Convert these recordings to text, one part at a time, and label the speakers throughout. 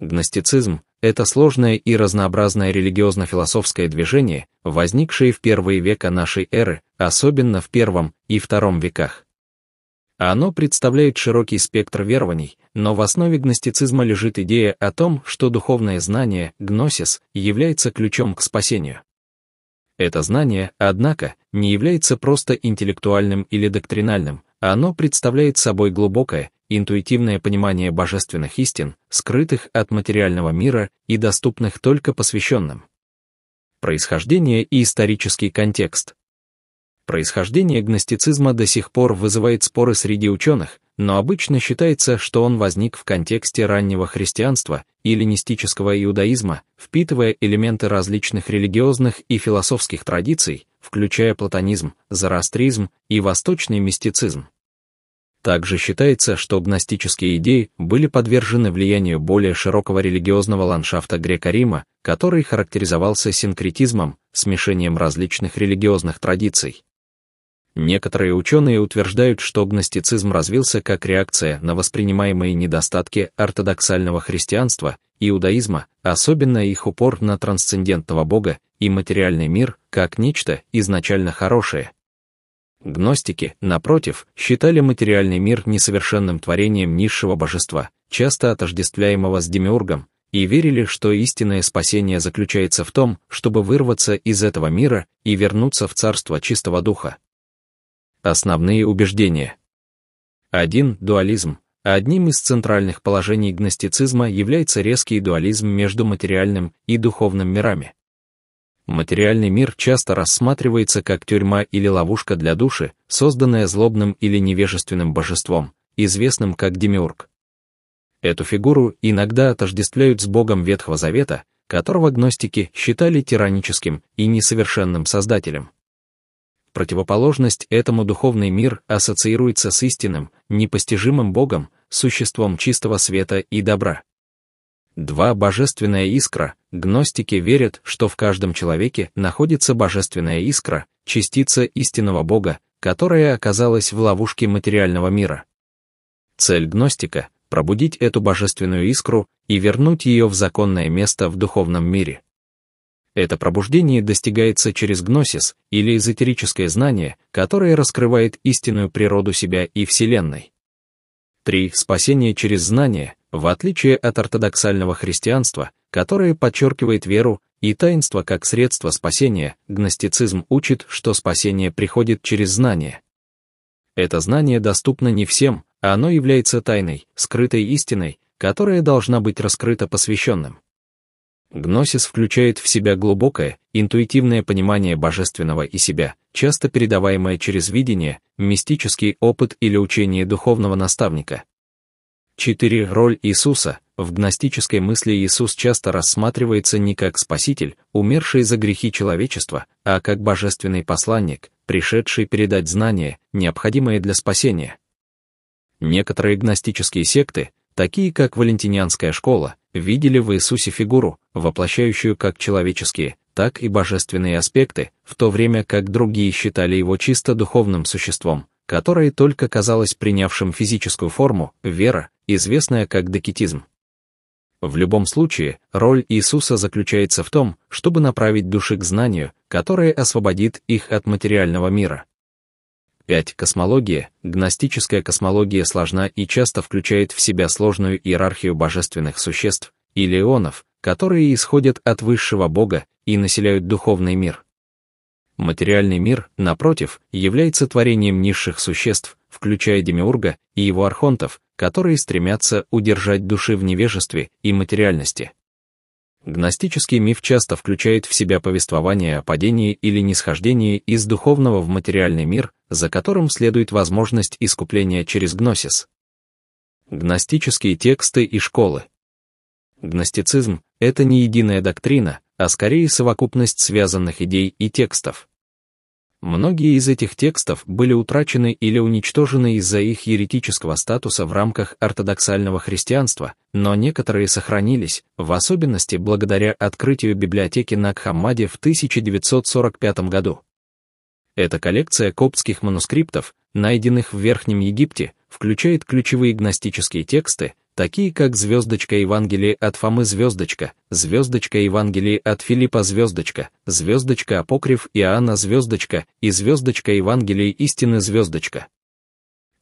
Speaker 1: Гностицизм — это сложное и разнообразное религиозно-философское движение, возникшее в первые века нашей эры, особенно в первом и втором веках. Оно представляет широкий спектр верований, но в основе гностицизма лежит идея о том, что духовное знание, гносис, является ключом к спасению. Это знание, однако, не является просто интеллектуальным или доктринальным, оно представляет собой глубокое, интуитивное понимание божественных истин, скрытых от материального мира и доступных только посвященным. Происхождение и исторический контекст. Происхождение гностицизма до сих пор вызывает споры среди ученых, но обычно считается, что он возник в контексте раннего христианства и эллинистического иудаизма, впитывая элементы различных религиозных и философских традиций, включая платонизм, зороастризм и восточный мистицизм. Также считается, что гностические идеи были подвержены влиянию более широкого религиозного ландшафта Грека-Рима, который характеризовался синкретизмом, смешением различных религиозных традиций. Некоторые ученые утверждают, что гностицизм развился как реакция на воспринимаемые недостатки ортодоксального христианства, иудаизма, особенно их упор на трансцендентного Бога и материальный мир как нечто изначально хорошее, Гностики, напротив, считали материальный мир несовершенным творением низшего божества, часто отождествляемого с демиургом, и верили, что истинное спасение заключается в том, чтобы вырваться из этого мира и вернуться в царство чистого духа. Основные убеждения. 1. Дуализм. Одним из центральных положений гностицизма является резкий дуализм между материальным и духовным мирами материальный мир часто рассматривается как тюрьма или ловушка для души, созданная злобным или невежественным божеством, известным как Демиург. Эту фигуру иногда отождествляют с богом Ветхого Завета, которого гностики считали тираническим и несовершенным создателем. противоположность этому духовный мир ассоциируется с истинным, непостижимым богом, существом чистого света и добра. Два божественная искра. Гностики верят, что в каждом человеке находится божественная искра, частица истинного Бога, которая оказалась в ловушке материального мира. Цель гностика — пробудить эту божественную искру и вернуть ее в законное место в духовном мире. Это пробуждение достигается через гносис или эзотерическое знание, которое раскрывает истинную природу себя и Вселенной. 3. Спасение через знание — в отличие от ортодоксального христианства, которое подчеркивает веру и таинство как средство спасения, гностицизм учит, что спасение приходит через знание. Это знание доступно не всем, а оно является тайной, скрытой истиной, которая должна быть раскрыта посвященным. Гносис включает в себя глубокое, интуитивное понимание божественного и себя, часто передаваемое через видение, мистический опыт или учение духовного наставника – 4. Роль Иисуса. В гностической мысли Иисус часто рассматривается не как спаситель, умерший за грехи человечества, а как божественный посланник, пришедший передать знания, необходимые для спасения. Некоторые гностические секты, такие как Валентинианская школа, видели в Иисусе фигуру, воплощающую как человеческие, так и божественные аспекты, в то время как другие считали его чисто духовным существом, которое только казалось принявшим физическую форму, вера, известная как докетизм. В любом случае, роль Иисуса заключается в том, чтобы направить души к знанию, которое освободит их от материального мира. 5. Космология. Гностическая космология сложна и часто включает в себя сложную иерархию божественных существ, или ионов, которые исходят от высшего Бога и населяют духовный мир. Материальный мир, напротив, является творением низших существ, включая Демиурга и его архонтов, которые стремятся удержать души в невежестве и материальности. Гностический миф часто включает в себя повествование о падении или нисхождении из духовного в материальный мир, за которым следует возможность искупления через гносис. Гностические тексты и школы. Гностицизм — это не единая доктрина, а скорее совокупность связанных идей и текстов. Многие из этих текстов были утрачены или уничтожены из-за их еретического статуса в рамках ортодоксального христианства, но некоторые сохранились, в особенности благодаря открытию библиотеки на Кхаммаде в 1945 году. Эта коллекция коптских манускриптов, найденных в Верхнем Египте, включает ключевые гностические тексты, такие как «Звездочка Евангелие» от Фомы Звездочка, «Звездочка Евангелие» от Филиппа Звездочка, «Звездочка Апокриф Иоанна Звездочка» и «Звездочка Евангелие Истины Звездочка».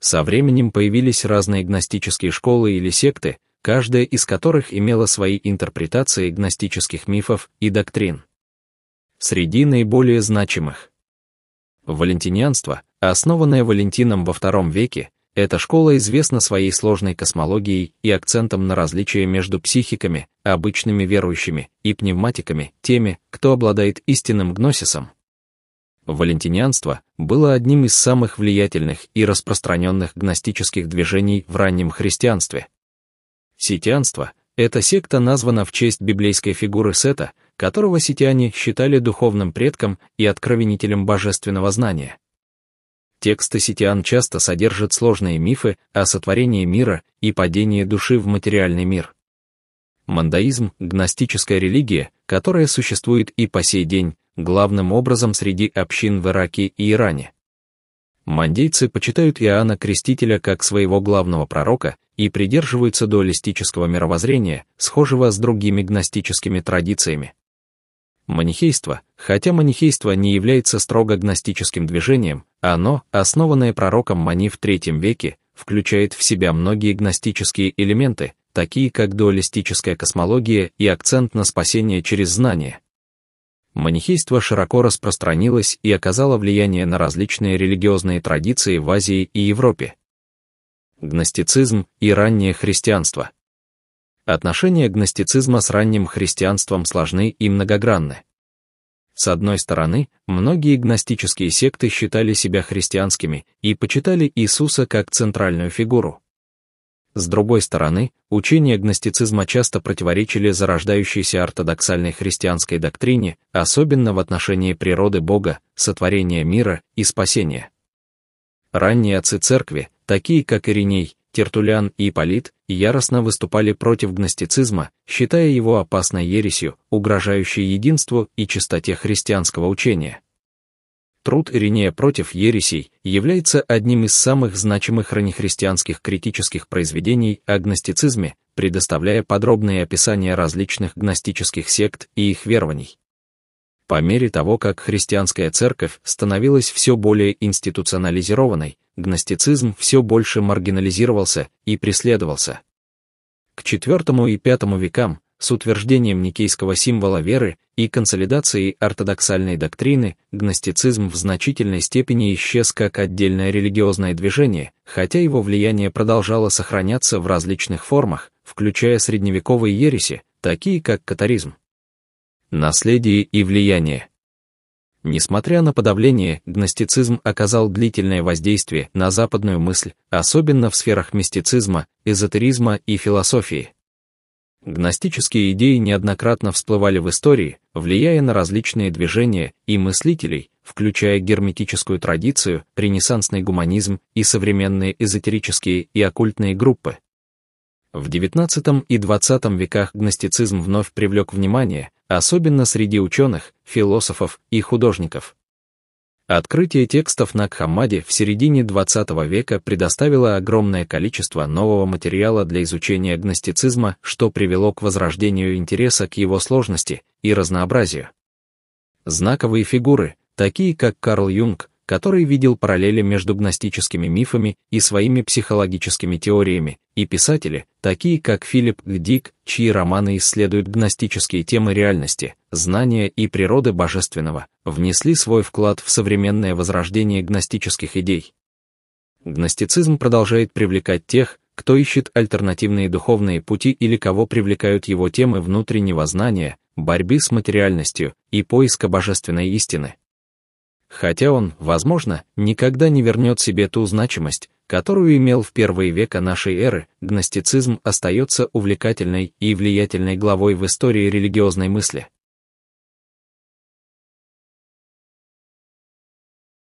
Speaker 1: Со временем появились разные гностические школы или секты, каждая из которых имела свои интерпретации гностических мифов и доктрин. Среди наиболее значимых – валентинианство, основанное Валентином во II веке, эта школа известна своей сложной космологией и акцентом на различия между психиками, обычными верующими и пневматиками, теми, кто обладает истинным гносисом. Валентинианство было одним из самых влиятельных и распространенных гностических движений в раннем христианстве. Сетианство — это секта названа в честь библейской фигуры Сета, которого сетиане считали духовным предком и откровенителем божественного знания — Тексты сетиан часто содержат сложные мифы о сотворении мира и падении души в материальный мир. Мандаизм – гностическая религия, которая существует и по сей день, главным образом среди общин в Ираке и Иране. Мандейцы почитают Иоанна Крестителя как своего главного пророка и придерживаются дуалистического мировоззрения, схожего с другими гностическими традициями. Манихейство, хотя манихейство не является строго гностическим движением, оно, основанное пророком Мани в III веке, включает в себя многие гностические элементы, такие как дуалистическая космология и акцент на спасение через знание. Манихейство широко распространилось и оказало влияние на различные религиозные традиции в Азии и Европе. Гностицизм и раннее христианство. Отношения гностицизма с ранним христианством сложны и многогранны. С одной стороны, многие гностические секты считали себя христианскими и почитали Иисуса как центральную фигуру. С другой стороны, учения гностицизма часто противоречили зарождающейся ортодоксальной христианской доктрине, особенно в отношении природы Бога, сотворения мира и спасения. Ранние отцы церкви, такие как Ириней, Тертулиан и Ипполит яростно выступали против гностицизма, считая его опасной ересью, угрожающей единству и чистоте христианского учения. Труд Иринея против ересей является одним из самых значимых раннехристианских критических произведений о гностицизме, предоставляя подробные описания различных гностических сект и их верований. По мере того, как христианская церковь становилась все более институционализированной, гностицизм все больше маргинализировался и преследовался. К IV и V векам с утверждением никейского символа веры и консолидацией ортодоксальной доктрины гностицизм в значительной степени исчез как отдельное религиозное движение, хотя его влияние продолжало сохраняться в различных формах, включая средневековые ереси, такие как катаризм. Наследие и влияние Несмотря на подавление, гностицизм оказал длительное воздействие на западную мысль, особенно в сферах мистицизма, эзотеризма и философии. Гностические идеи неоднократно всплывали в истории, влияя на различные движения и мыслителей, включая герметическую традицию, ренессансный гуманизм и современные эзотерические и оккультные группы. В XIX и XX веках гностицизм вновь привлек внимание, особенно среди ученых, философов и художников. Открытие текстов на Кхаммаде в середине XX века предоставило огромное количество нового материала для изучения гностицизма, что привело к возрождению интереса к его сложности и разнообразию. Знаковые фигуры, такие как Карл Юнг, который видел параллели между гностическими мифами и своими психологическими теориями, и писатели, такие как Филипп Гдик, чьи романы исследуют гностические темы реальности, знания и природы божественного, внесли свой вклад в современное возрождение гностических идей. Гностицизм продолжает привлекать тех, кто ищет альтернативные духовные пути или кого привлекают его темы внутреннего знания, борьбы с материальностью и поиска божественной истины хотя он, возможно, никогда не вернет себе ту значимость, которую имел в первые века нашей эры, гностицизм остается увлекательной и влиятельной главой в истории религиозной мысли.